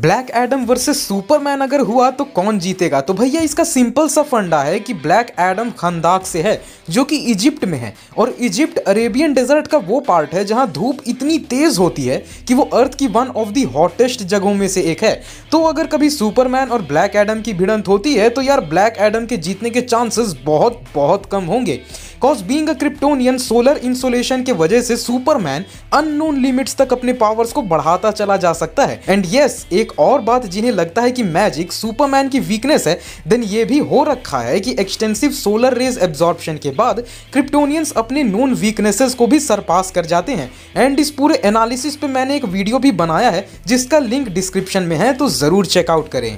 black Adam versus Superman अगर हुआ तो कौन जीतेगा तो भैया इसका सिंपल सा फंडा है कि ब्लैक एडम खंदाक से है जो कि इजिप्ट में है और इजिप्ट अरेबियन डेजर्ट का वो पार्ट है जहां धूप इतनी तेज़ होती है कि वो अर्थ की वन ऑफ दी हॉटेस्ट जगहों में से एक है तो अगर कभी सुपरमैन और ब्लैक एडम की भिड़ंत होती है तो यार ब्लैक एडम के जीतने के चांसेस बहुत बहुत कम होंगे cause being Kryptonian solar insolation के वजह से सुपरमैन अननोन लिमिट्स तक अपने पावर्स को बढ़ाता चला जा सकता है एंड यस yes, एक और बात जिन्हें लगता है कि मैजिक सुपरमैन की वीकनेस है देन ये भी हो रखा है कि एक्सटेंसिव सोलर रेज एब्जॉर्प्शन के बाद क्रिप्टोनियंस अपने नोन वीकनेसेस को भी सरपास कर जाते हैं एंड इस पूरे एनालिसिस पे मैंने एक वीडियो भी बनाया है जिसका लिंक डिस्क्रिप्शन में है तो ज़रूर चेकआउट करें